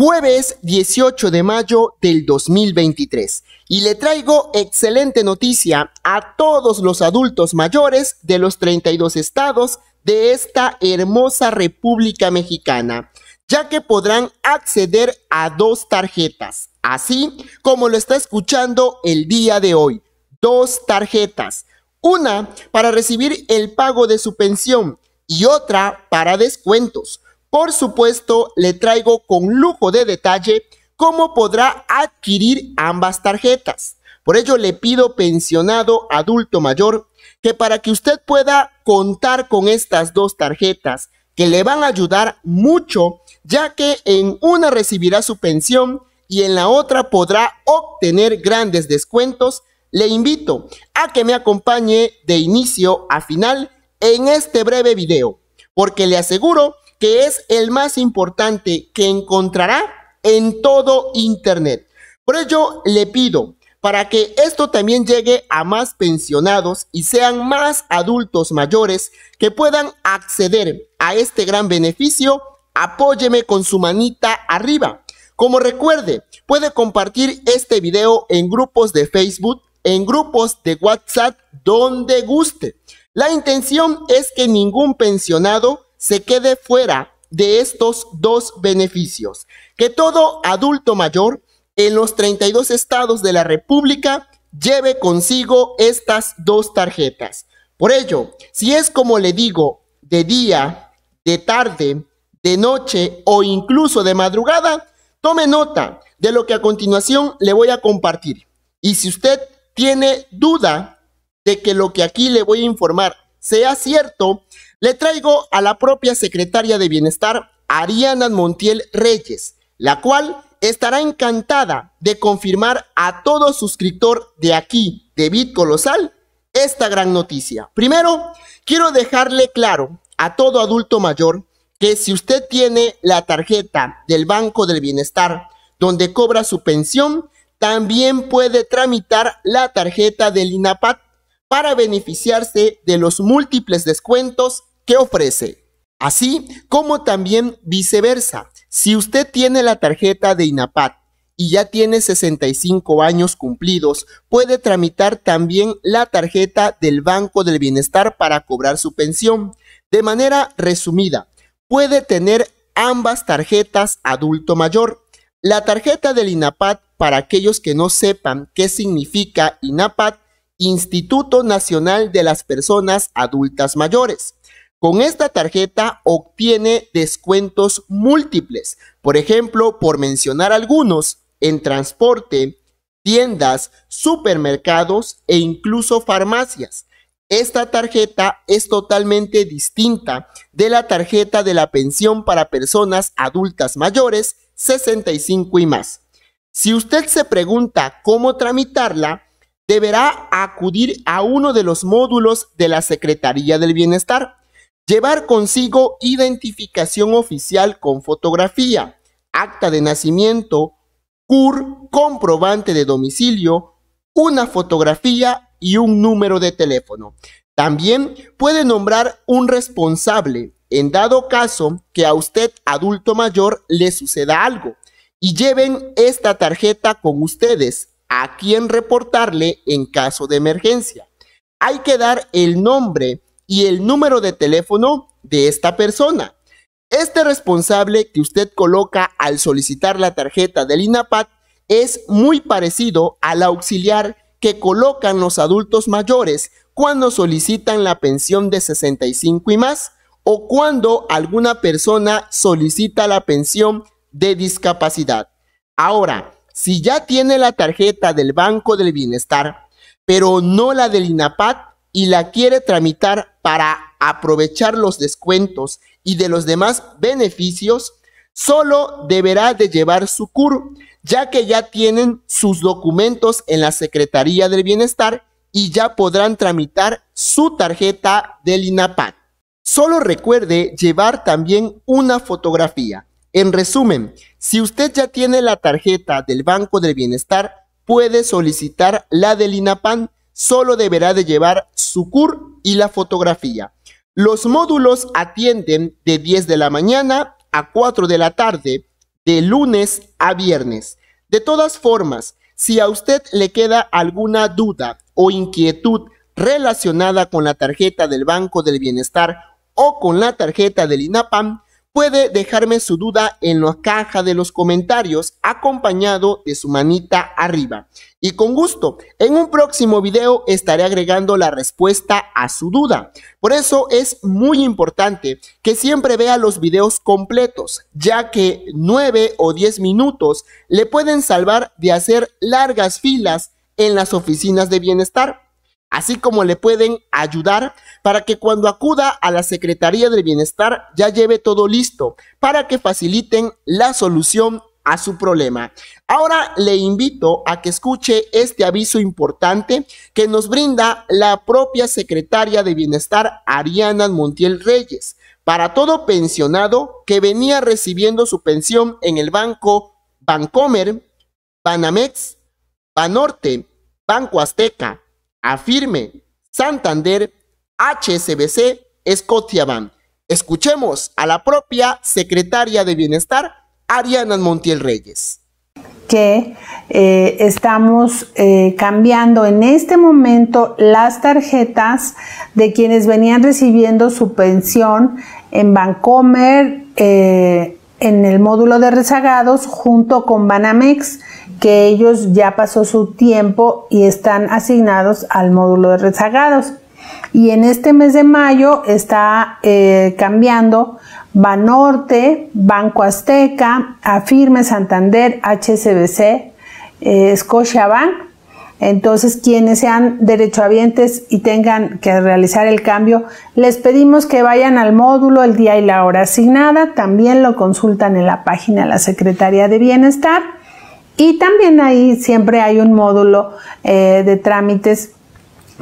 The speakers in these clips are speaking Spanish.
Jueves 18 de mayo del 2023 y le traigo excelente noticia a todos los adultos mayores de los 32 estados de esta hermosa República Mexicana, ya que podrán acceder a dos tarjetas, así como lo está escuchando el día de hoy, dos tarjetas, una para recibir el pago de su pensión y otra para descuentos por supuesto, le traigo con lujo de detalle cómo podrá adquirir ambas tarjetas. Por ello le pido, pensionado adulto mayor, que para que usted pueda contar con estas dos tarjetas, que le van a ayudar mucho, ya que en una recibirá su pensión y en la otra podrá obtener grandes descuentos, le invito a que me acompañe de inicio a final en este breve video, porque le aseguro que es el más importante que encontrará en todo Internet. Por ello, le pido para que esto también llegue a más pensionados y sean más adultos mayores que puedan acceder a este gran beneficio, apóyeme con su manita arriba. Como recuerde, puede compartir este video en grupos de Facebook, en grupos de WhatsApp, donde guste. La intención es que ningún pensionado se quede fuera de estos dos beneficios. Que todo adulto mayor en los 32 estados de la República lleve consigo estas dos tarjetas. Por ello, si es como le digo, de día, de tarde, de noche o incluso de madrugada, tome nota de lo que a continuación le voy a compartir. Y si usted tiene duda de que lo que aquí le voy a informar sea cierto, le traigo a la propia secretaria de Bienestar, Ariana Montiel Reyes, la cual estará encantada de confirmar a todo suscriptor de aquí, de Bit Colosal, esta gran noticia. Primero, quiero dejarle claro a todo adulto mayor que si usted tiene la tarjeta del Banco del Bienestar donde cobra su pensión, también puede tramitar la tarjeta del INAPAT para beneficiarse de los múltiples descuentos Qué ofrece, así como también viceversa. Si usted tiene la tarjeta de INAPAT y ya tiene 65 años cumplidos, puede tramitar también la tarjeta del Banco del Bienestar para cobrar su pensión. De manera resumida, puede tener ambas tarjetas adulto mayor. La tarjeta del INAPAT, para aquellos que no sepan qué significa INAPAT, Instituto Nacional de las Personas Adultas Mayores. Con esta tarjeta obtiene descuentos múltiples, por ejemplo, por mencionar algunos, en transporte, tiendas, supermercados e incluso farmacias. Esta tarjeta es totalmente distinta de la tarjeta de la pensión para personas adultas mayores 65 y más. Si usted se pregunta cómo tramitarla, deberá acudir a uno de los módulos de la Secretaría del Bienestar Llevar consigo identificación oficial con fotografía, acta de nacimiento, CUR, comprobante de domicilio, una fotografía y un número de teléfono. También puede nombrar un responsable en dado caso que a usted adulto mayor le suceda algo y lleven esta tarjeta con ustedes a quien reportarle en caso de emergencia. Hay que dar el nombre y el número de teléfono de esta persona. Este responsable que usted coloca al solicitar la tarjeta del INAPAT es muy parecido al auxiliar que colocan los adultos mayores cuando solicitan la pensión de 65 y más o cuando alguna persona solicita la pensión de discapacidad. Ahora, si ya tiene la tarjeta del Banco del Bienestar, pero no la del INAPAT, y la quiere tramitar para aprovechar los descuentos y de los demás beneficios, solo deberá de llevar su CUR, ya que ya tienen sus documentos en la Secretaría del Bienestar y ya podrán tramitar su tarjeta del INAPAN. Solo recuerde llevar también una fotografía. En resumen, si usted ya tiene la tarjeta del Banco del Bienestar, puede solicitar la del INAPAN solo deberá de llevar su CUR y la fotografía. Los módulos atienden de 10 de la mañana a 4 de la tarde, de lunes a viernes. De todas formas, si a usted le queda alguna duda o inquietud relacionada con la tarjeta del Banco del Bienestar o con la tarjeta del INAPAM, puede dejarme su duda en la caja de los comentarios acompañado de su manita arriba. Y con gusto, en un próximo video estaré agregando la respuesta a su duda. Por eso es muy importante que siempre vea los videos completos, ya que 9 o 10 minutos le pueden salvar de hacer largas filas en las oficinas de bienestar así como le pueden ayudar para que cuando acuda a la Secretaría del Bienestar ya lleve todo listo para que faciliten la solución a su problema. Ahora le invito a que escuche este aviso importante que nos brinda la propia Secretaria de Bienestar Ariana Montiel Reyes para todo pensionado que venía recibiendo su pensión en el banco Bancomer, Banamex, Banorte, Banco Azteca, Afirme, Santander, HSBC, Scotiabank. Escuchemos a la propia secretaria de Bienestar, Ariana Montiel Reyes que eh, estamos eh, cambiando en este momento las tarjetas de quienes venían recibiendo su pensión en Bancomer, eh, en el módulo de rezagados junto con Banamex, que ellos ya pasó su tiempo y están asignados al módulo de rezagados. Y en este mes de mayo está eh, cambiando Banorte, Banco Azteca, Afirme Santander, HSBC, eh, Scotiabank entonces, quienes sean derechohabientes y tengan que realizar el cambio, les pedimos que vayan al módulo el día y la hora asignada. También lo consultan en la página de la Secretaría de Bienestar. Y también ahí siempre hay un módulo eh, de trámites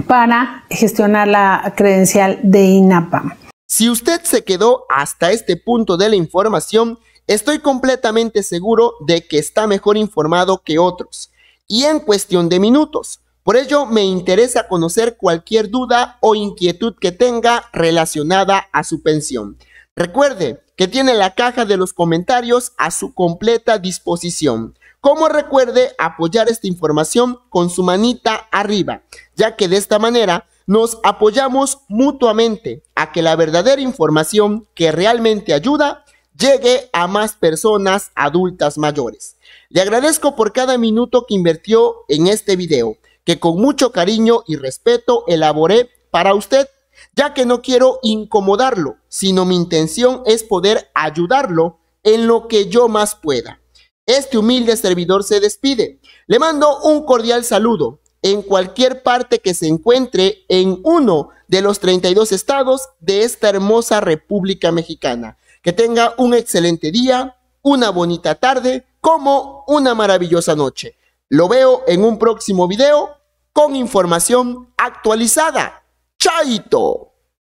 para gestionar la credencial de INAPAM. Si usted se quedó hasta este punto de la información, estoy completamente seguro de que está mejor informado que otros y en cuestión de minutos. Por ello, me interesa conocer cualquier duda o inquietud que tenga relacionada a su pensión. Recuerde que tiene la caja de los comentarios a su completa disposición. Como recuerde apoyar esta información con su manita arriba, ya que de esta manera nos apoyamos mutuamente a que la verdadera información que realmente ayuda llegue a más personas adultas mayores. Le agradezco por cada minuto que invirtió en este video, que con mucho cariño y respeto elaboré para usted, ya que no quiero incomodarlo, sino mi intención es poder ayudarlo en lo que yo más pueda. Este humilde servidor se despide. Le mando un cordial saludo en cualquier parte que se encuentre en uno de los 32 estados de esta hermosa República Mexicana. Que tenga un excelente día, una bonita tarde, como una maravillosa noche. Lo veo en un próximo video con información actualizada. ¡Chaito!